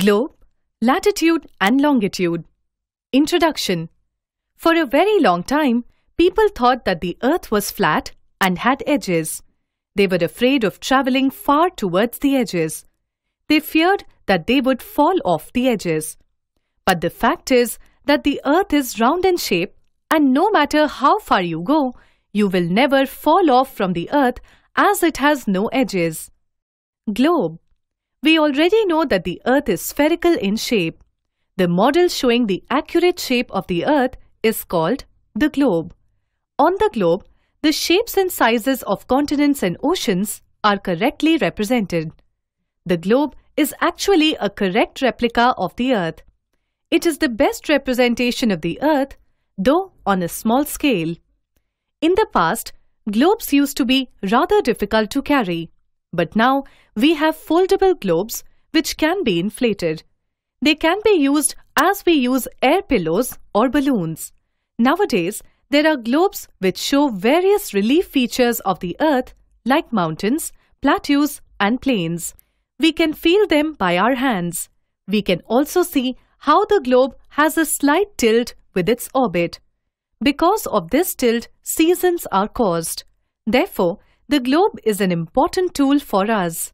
Globe, latitude and longitude. Introduction For a very long time, people thought that the earth was flat and had edges. They were afraid of travelling far towards the edges. They feared that they would fall off the edges. But the fact is that the earth is round in shape and no matter how far you go, you will never fall off from the earth as it has no edges. Globe we already know that the Earth is spherical in shape. The model showing the accurate shape of the Earth is called the globe. On the globe, the shapes and sizes of continents and oceans are correctly represented. The globe is actually a correct replica of the Earth. It is the best representation of the Earth, though on a small scale. In the past, globes used to be rather difficult to carry. But now we have foldable globes which can be inflated. They can be used as we use air pillows or balloons. Nowadays, there are globes which show various relief features of the earth like mountains, plateaus and plains. We can feel them by our hands. We can also see how the globe has a slight tilt with its orbit. Because of this tilt, seasons are caused. Therefore, the globe is an important tool for us.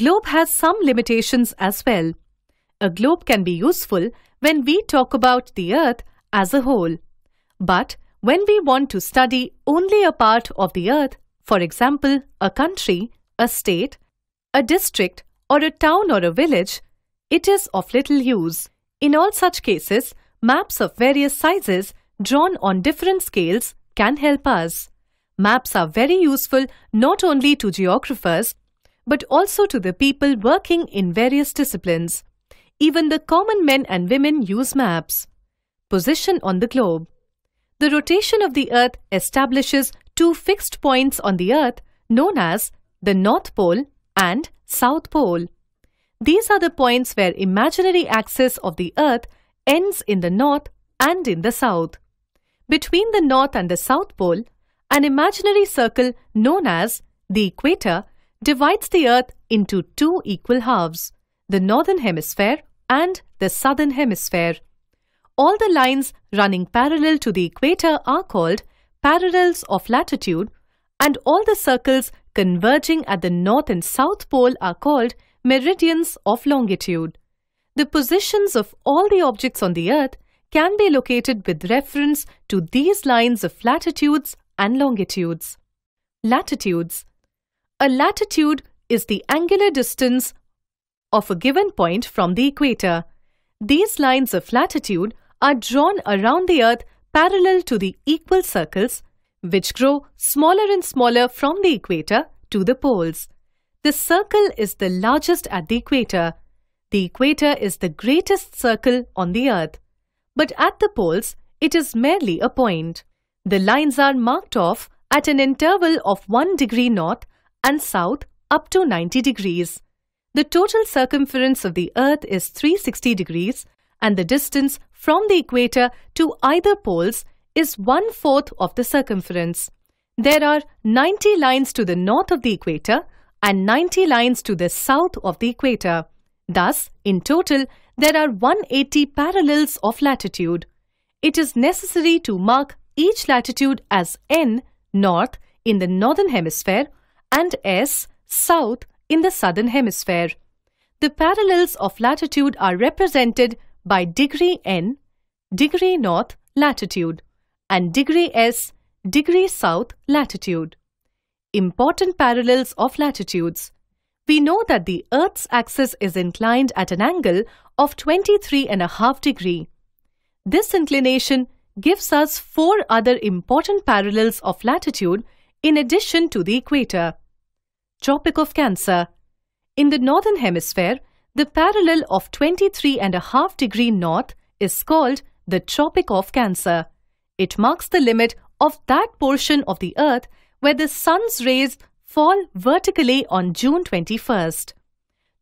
Globe has some limitations as well. A globe can be useful when we talk about the earth as a whole. But when we want to study only a part of the earth, for example, a country, a state, a district or a town or a village, it is of little use. In all such cases, maps of various sizes drawn on different scales can help us. Maps are very useful not only to geographers but also to the people working in various disciplines. Even the common men and women use maps. Position on the globe. The rotation of the earth establishes two fixed points on the earth known as the North Pole and South Pole. These are the points where imaginary axis of the earth ends in the north and in the south. Between the north and the south pole, an imaginary circle known as the equator divides the Earth into two equal halves, the northern hemisphere and the southern hemisphere. All the lines running parallel to the equator are called parallels of latitude and all the circles converging at the north and south pole are called meridians of longitude. The positions of all the objects on the earth can be located with reference to these lines of latitudes and longitudes. Latitudes A latitude is the angular distance of a given point from the equator. These lines of latitude are drawn around the earth parallel to the equal circles which grow smaller and smaller from the equator to the poles. The circle is the largest at the equator. The equator is the greatest circle on the earth. But at the poles, it is merely a point. The lines are marked off at an interval of 1 degree north and south up to 90 degrees. The total circumference of the Earth is 360 degrees and the distance from the equator to either poles is one-fourth of the circumference. There are 90 lines to the north of the equator and 90 lines to the south of the equator. Thus, in total, there are 180 parallels of latitude. It is necessary to mark each latitude as N, north, in the northern hemisphere and S, south, in the southern hemisphere. The parallels of latitude are represented by degree N, degree north latitude, and degree S, degree south latitude. Important parallels of latitudes. We know that the Earth's axis is inclined at an angle of 23.5 degree. This inclination gives us four other important parallels of latitude in addition to the equator. Tropic of Cancer In the northern hemisphere, the parallel of 23.5 degree north is called the Tropic of Cancer. It marks the limit of that portion of the earth where the sun's rays fall vertically on June 21st.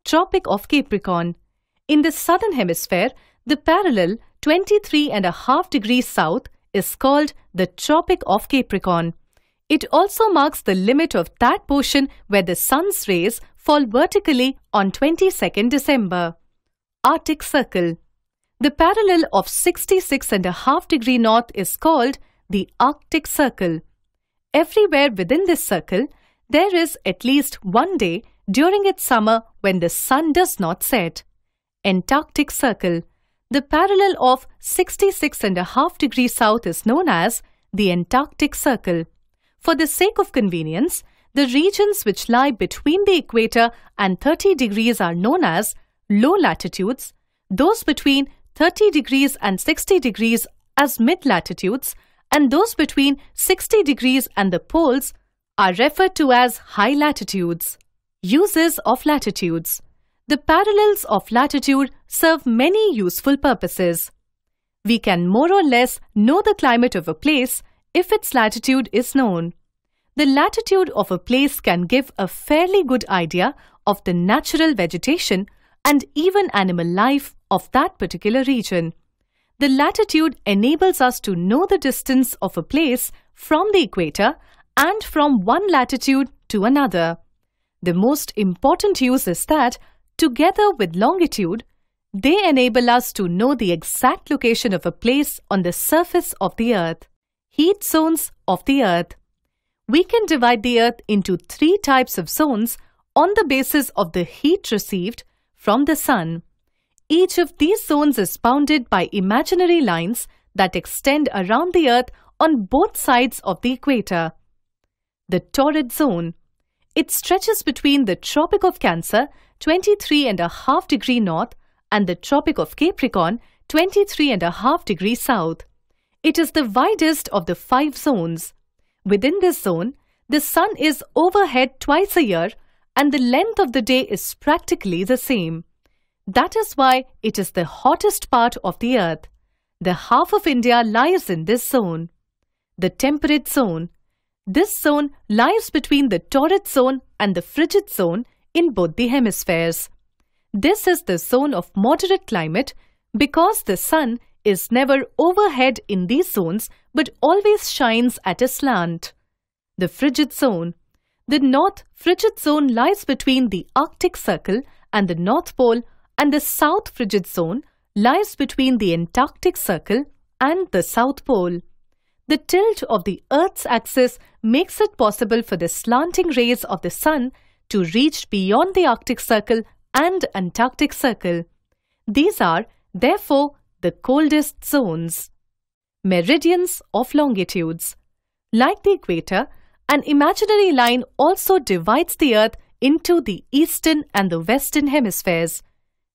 Tropic of Capricorn In the southern hemisphere, the parallel 23 and a half degrees south is called the Tropic of Capricorn. It also marks the limit of that portion where the sun's rays fall vertically on 22nd December. Arctic Circle The parallel of 66 and a half degree north is called the Arctic Circle. Everywhere within this circle, there is at least one day during its summer when the sun does not set. Antarctic Circle the parallel of 66 half degrees south is known as the Antarctic Circle. For the sake of convenience, the regions which lie between the equator and 30 degrees are known as low latitudes, those between 30 degrees and 60 degrees as mid latitudes, and those between 60 degrees and the poles are referred to as high latitudes. Uses of latitudes the parallels of latitude serve many useful purposes. We can more or less know the climate of a place if its latitude is known. The latitude of a place can give a fairly good idea of the natural vegetation and even animal life of that particular region. The latitude enables us to know the distance of a place from the equator and from one latitude to another. The most important use is that Together with longitude, they enable us to know the exact location of a place on the surface of the Earth. Heat zones of the Earth. We can divide the Earth into three types of zones on the basis of the heat received from the Sun. Each of these zones is bounded by imaginary lines that extend around the Earth on both sides of the equator. The Torrid Zone. It stretches between the Tropic of Cancer 23 and a half degree north, and the Tropic of Capricorn, 23 and a half degree south. It is the widest of the five zones. Within this zone, the sun is overhead twice a year and the length of the day is practically the same. That is why it is the hottest part of the earth. The half of India lies in this zone. The temperate zone. This zone lies between the torrid zone and the frigid zone in both the hemispheres. This is the zone of moderate climate because the sun is never overhead in these zones but always shines at a slant. The frigid zone. The north frigid zone lies between the Arctic Circle and the North Pole and the south frigid zone lies between the Antarctic Circle and the South Pole. The tilt of the Earth's axis makes it possible for the slanting rays of the sun to reach beyond the Arctic Circle and Antarctic Circle. These are, therefore, the coldest zones. Meridians of longitudes. Like the equator, an imaginary line also divides the Earth into the eastern and the western hemispheres.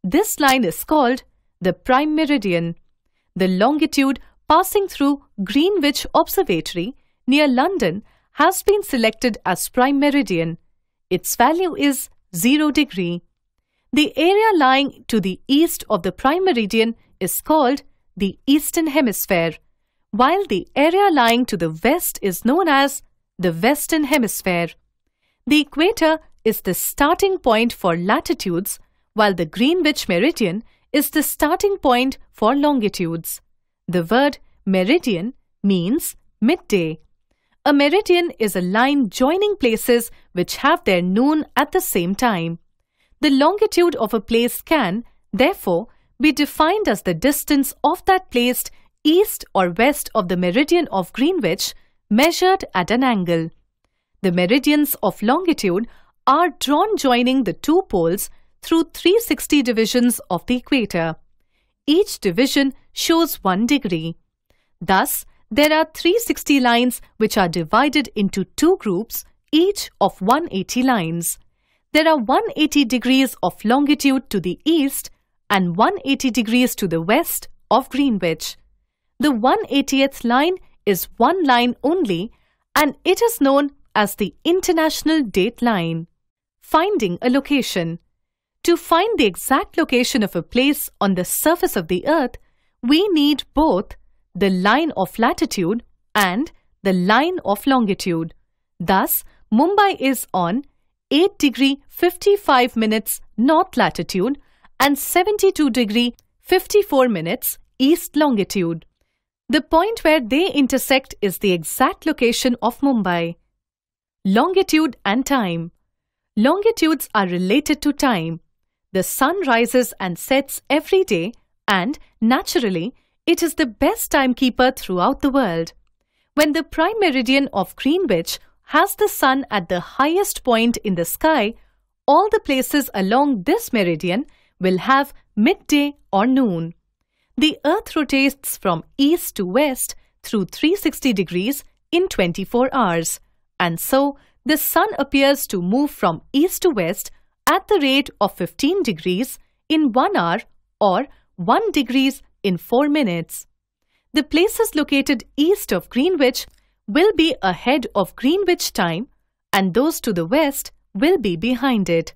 This line is called the prime meridian. The longitude passing through Greenwich Observatory near London has been selected as prime meridian. Its value is 0 degree. The area lying to the east of the prime meridian is called the eastern hemisphere, while the area lying to the west is known as the western hemisphere. The equator is the starting point for latitudes, while the Greenwich meridian is the starting point for longitudes. The word meridian means midday. A meridian is a line joining places which have their noon at the same time. The longitude of a place can, therefore, be defined as the distance of that place east or west of the meridian of Greenwich measured at an angle. The meridians of longitude are drawn joining the two poles through 360 divisions of the equator. Each division shows one degree. Thus, there are 360 lines which are divided into two groups, each of 180 lines. There are 180 degrees of longitude to the east and 180 degrees to the west of Greenwich. The 180th line is one line only and it is known as the International Date Line. Finding a location. To find the exact location of a place on the surface of the earth, we need both the line of latitude and the line of longitude. Thus, Mumbai is on 8 degree 55 minutes north latitude and 72 degree 54 minutes east longitude. The point where they intersect is the exact location of Mumbai. Longitude and time. Longitudes are related to time. The sun rises and sets every day and, naturally, it is the best timekeeper throughout the world. When the prime meridian of Greenwich has the sun at the highest point in the sky, all the places along this meridian will have midday or noon. The earth rotates from east to west through 360 degrees in 24 hours, and so the sun appears to move from east to west at the rate of 15 degrees in 1 hour or 1 degrees in 4 minutes. The places located east of Greenwich will be ahead of Greenwich time and those to the west will be behind it.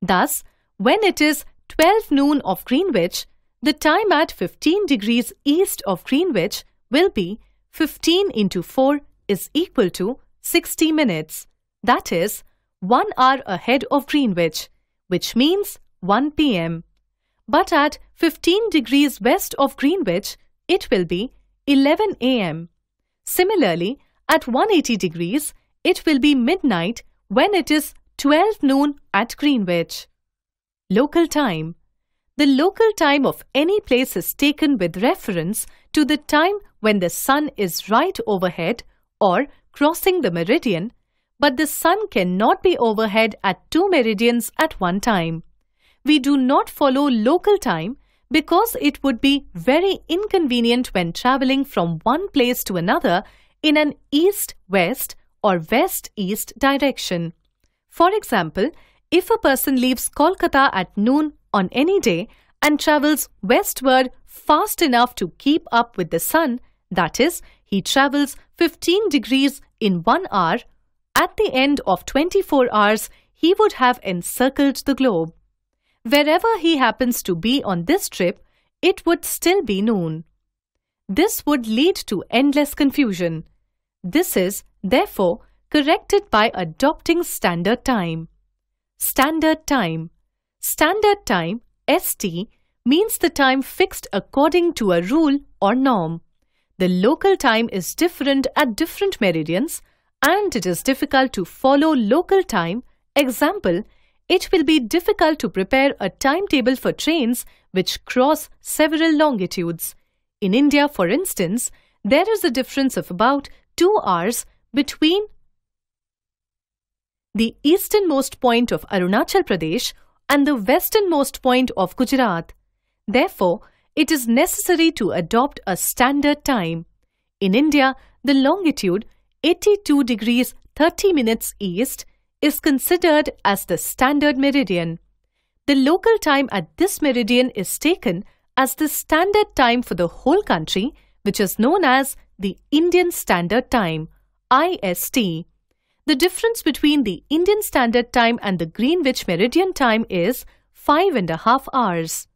Thus, when it is 12 noon of Greenwich, the time at 15 degrees east of Greenwich will be 15 into 4 is equal to 60 minutes. That is, 1 hour ahead of Greenwich, which means 1 p.m but at 15 degrees west of Greenwich, it will be 11 a.m. Similarly, at 180 degrees, it will be midnight when it is 12 noon at Greenwich. Local time. The local time of any place is taken with reference to the time when the sun is right overhead or crossing the meridian, but the sun cannot be overhead at two meridians at one time we do not follow local time because it would be very inconvenient when traveling from one place to another in an east-west or west-east direction. For example, if a person leaves Kolkata at noon on any day and travels westward fast enough to keep up with the sun, that is, he travels 15 degrees in one hour, at the end of 24 hours, he would have encircled the globe. Wherever he happens to be on this trip, it would still be noon. This would lead to endless confusion. This is, therefore, corrected by adopting standard time. Standard time. Standard time, ST, means the time fixed according to a rule or norm. The local time is different at different meridians and it is difficult to follow local time, example, it will be difficult to prepare a timetable for trains which cross several longitudes. In India, for instance, there is a difference of about two hours between the easternmost point of Arunachal Pradesh and the westernmost point of Gujarat. Therefore, it is necessary to adopt a standard time. In India, the longitude 82 degrees 30 minutes east is considered as the standard meridian. The local time at this meridian is taken as the standard time for the whole country, which is known as the Indian Standard Time, IST. The difference between the Indian Standard Time and the Greenwich Meridian Time is five and a half hours.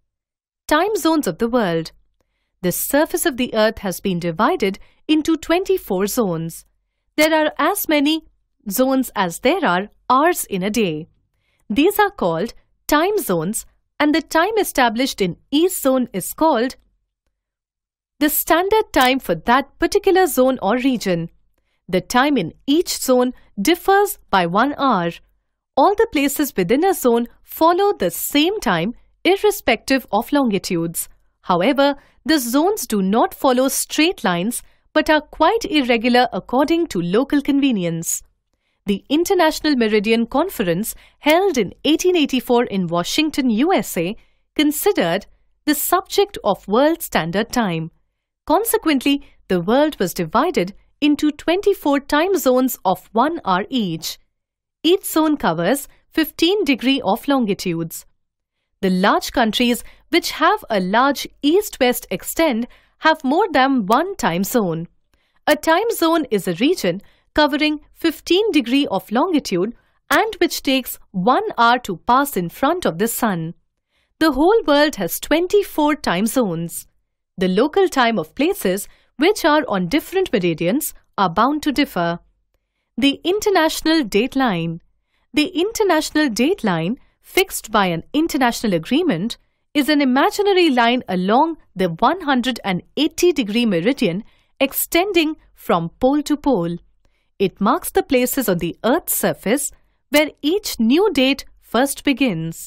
Time zones of the world. The surface of the earth has been divided into 24 zones. There are as many zones as there are hours in a day. These are called time zones and the time established in each zone is called the standard time for that particular zone or region. The time in each zone differs by one hour. All the places within a zone follow the same time irrespective of longitudes. However, the zones do not follow straight lines but are quite irregular according to local convenience the International Meridian Conference held in 1884 in Washington, USA, considered the subject of World Standard Time. Consequently, the world was divided into 24 time zones of 1 hour each. Each zone covers 15 degree of longitudes. The large countries which have a large east-west extent have more than one time zone. A time zone is a region covering 15 degree of longitude and which takes 1 hour to pass in front of the sun. The whole world has 24 time zones. The local time of places which are on different meridians are bound to differ. The International Date Line The International Date Line, fixed by an international agreement, is an imaginary line along the 180 degree meridian extending from pole to pole. It marks the places on the Earth's surface where each new date first begins.